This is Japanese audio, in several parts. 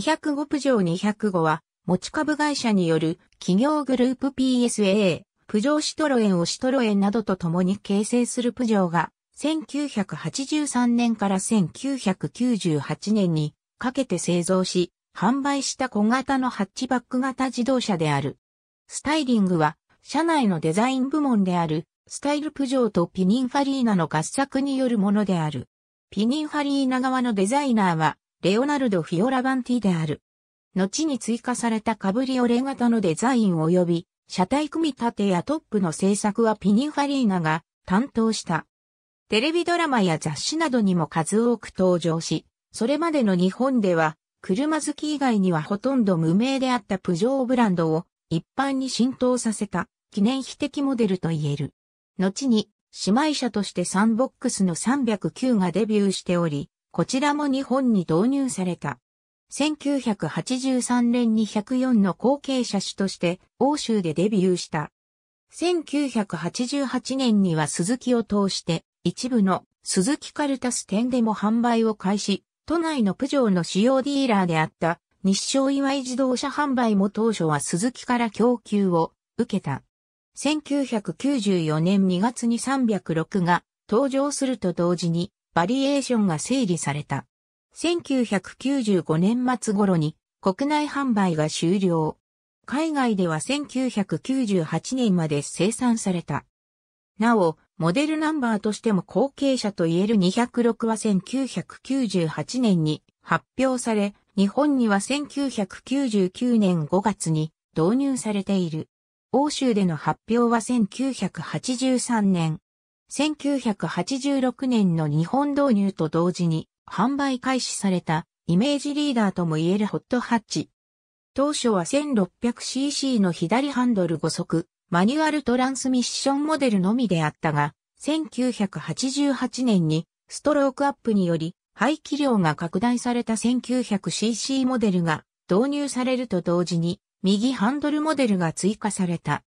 205プジョー205は、持ち株会社による企業グループ PSA、プジョーシトロエンをシトロエンなどと共に形成するプジョーが、1983年から1998年にかけて製造し、販売した小型のハッチバック型自動車である。スタイリングは、社内のデザイン部門である、スタイルプジョーとピニンファリーナの合作によるものである。ピニンファリーナ側のデザイナーは、レオナルド・フィオラバンティである。後に追加されたカブリオレ型のデザイン及び、車体組み立てやトップの制作はピニファリーナが担当した。テレビドラマや雑誌などにも数多く登場し、それまでの日本では、車好き以外にはほとんど無名であったプジョーブランドを一般に浸透させた記念碑的モデルと言える。後に姉妹車としてサンボックスの309がデビューしており、こちらも日本に導入された。1983年に104の後継車種として欧州でデビューした。1988年には鈴木を通して一部の鈴木カルタス店でも販売を開始、都内のプジョーの主要ディーラーであった日照岩井自動車販売も当初は鈴木から供給を受けた。1994年2月に306が登場すると同時にバリエーションが整理された。1995年末頃に国内販売が終了。海外では1998年まで生産された。なお、モデルナンバーとしても後継者といえる206は1998年に発表され、日本には1999年5月に導入されている。欧州での発表は1983年1986年の日本導入と同時に販売開始されたイメージリーダーともいえるホットハッチ。当初は 1600cc の左ハンドル5速、マニュアルトランスミッションモデルのみであったが、1988年にストロークアップにより排気量が拡大された 1900cc モデルが導入されると同時に右ハンドルモデルが追加された。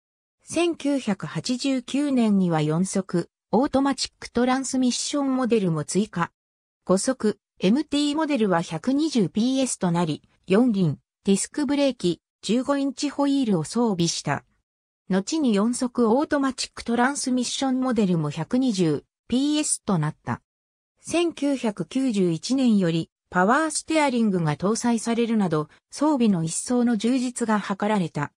1989年には4速、オートマチックトランスミッションモデルも追加。5速 MT モデルは 120PS となり、4輪、ディスクブレーキ、15インチホイールを装備した。後に4速オートマチックトランスミッションモデルも 120PS となった。1991年よりパワーステアリングが搭載されるなど装備の一層の充実が図られた。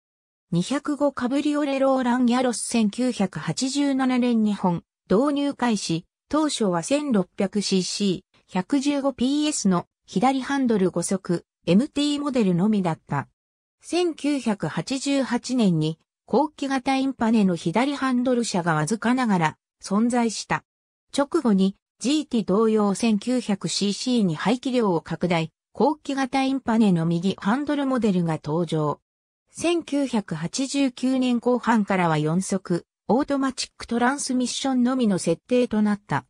205カブリオレローランギャロス1987年日本導入開始、当初は 1600cc、115PS の左ハンドル5速 MT モデルのみだった。1988年に後期型インパネの左ハンドル車がわずかながら存在した。直後に GT 同様 1900cc に排気量を拡大、後期型インパネの右ハンドルモデルが登場。1989年後半からは4速オートマチックトランスミッションのみの設定となった。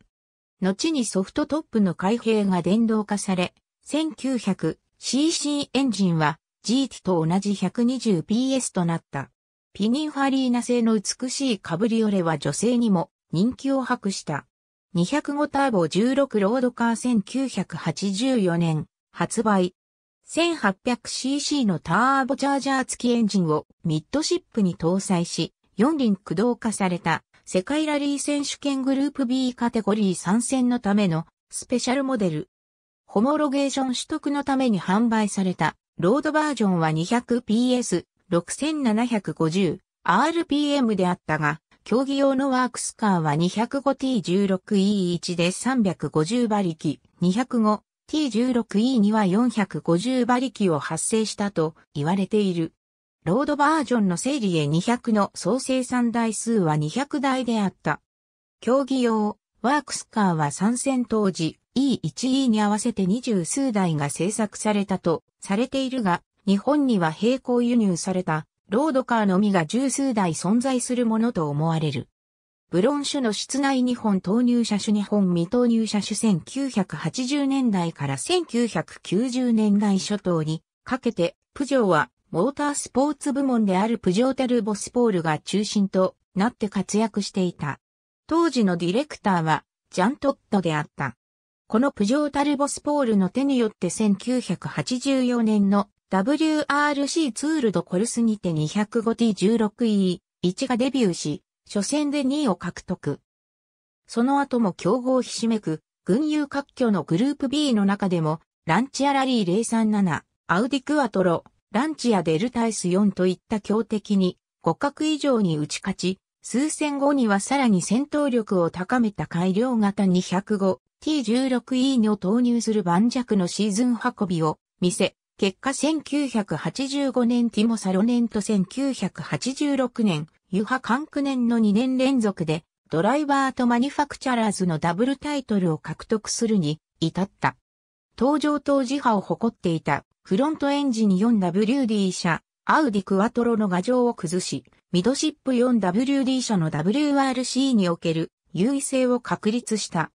後にソフトトップの開閉が電動化され、1900cc エンジンは GT と同じ 120PS となった。ピニンファリーナ製の美しいカブリオレは女性にも人気を博した。205ターボ16ロードカー1984年発売。1800cc のターボチャージャー付きエンジンをミッドシップに搭載し、4輪駆動化された世界ラリー選手権グループ B カテゴリー参戦のためのスペシャルモデル。ホモロゲーション取得のために販売されたロードバージョンは 200PS6750 RPM であったが、競技用のワークスカーは 205T16E1 で350馬力、205T16E2 は450馬力を発生したと言われている。ロードバージョンのセ理リエ200の総生産台数は200台であった。競技用、ワークスカーは参戦当時、E1E に合わせて20数台が製作されたとされているが、日本には並行輸入されたロードカーのみが十数台存在するものと思われる。ブロン種の室内日本投入車種日本未投入車種1980年代から1990年代初頭にかけて、プジョーはモータースポーツ部門であるプジョータル・ボスポールが中心となって活躍していた。当時のディレクターはジャントットであった。このプジョータル・ボスポールの手によって1984年の WRC ツールドコルスにて 205T16E1 がデビューし、初戦で2位を獲得。その後も競合ひしめく、群雄割拠のグループ B の中でも、ランチアラリー037、アウディクアトロ、ランチやデルタイス4といった強敵に互角以上に打ち勝ち、数戦後にはさらに戦闘力を高めた改良型 205T16E の投入する盤石のシーズン運びを見せ、結果1985年ティモサロ年と1986年、ユハカンク年の2年連続で、ドライバーとマニファクチャラーズのダブルタイトルを獲得するに至った。登場当時派を誇っていたフロントエンジン 4WD 車、アウディクワトロの画像を崩し、ミドシップ 4WD 車の WRC における優位性を確立した。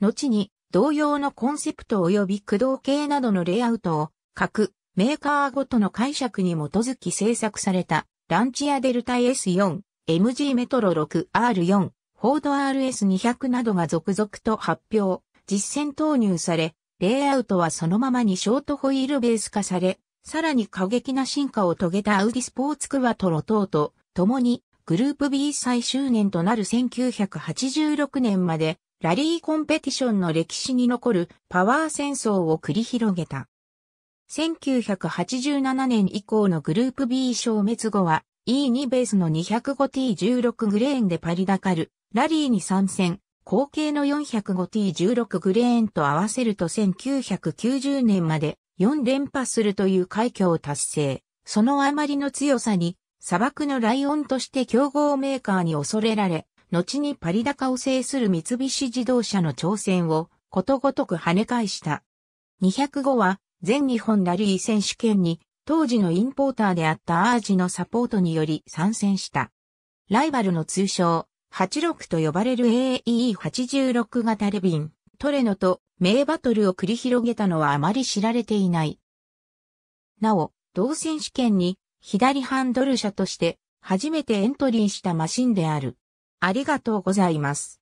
後に同様のコンセプト及び駆動系などのレイアウトを各メーカーごとの解釈に基づき制作されたランチアデルタ S4、MG メトロ 6R4、フォード RS200 などが続々と発表、実践投入され、レイアウトはそのままにショートホイールベース化され、さらに過激な進化を遂げたアウディスポーツクワトロ等と共にグループ B 最終年となる1986年までラリーコンペティションの歴史に残るパワー戦争を繰り広げた。1987年以降のグループ B 消滅後は E2 ベースの 205T16 グレーンでパリダカル、ラリーに参戦、後継の 405T16 グレーンと合わせると1990年まで4連覇するという快挙を達成。そのあまりの強さに、砂漠のライオンとして競合メーカーに恐れられ、後にパリ高を制する三菱自動車の挑戦をことごとく跳ね返した。205は全日本ラリー選手権に当時のインポーターであったアージのサポートにより参戦した。ライバルの通称86と呼ばれる AEE86 型レビン、トレノと名バトルを繰り広げたのはあまり知られていない。なお、同選手権に左ハンドル車として初めてエントリーしたマシンである。ありがとうございます。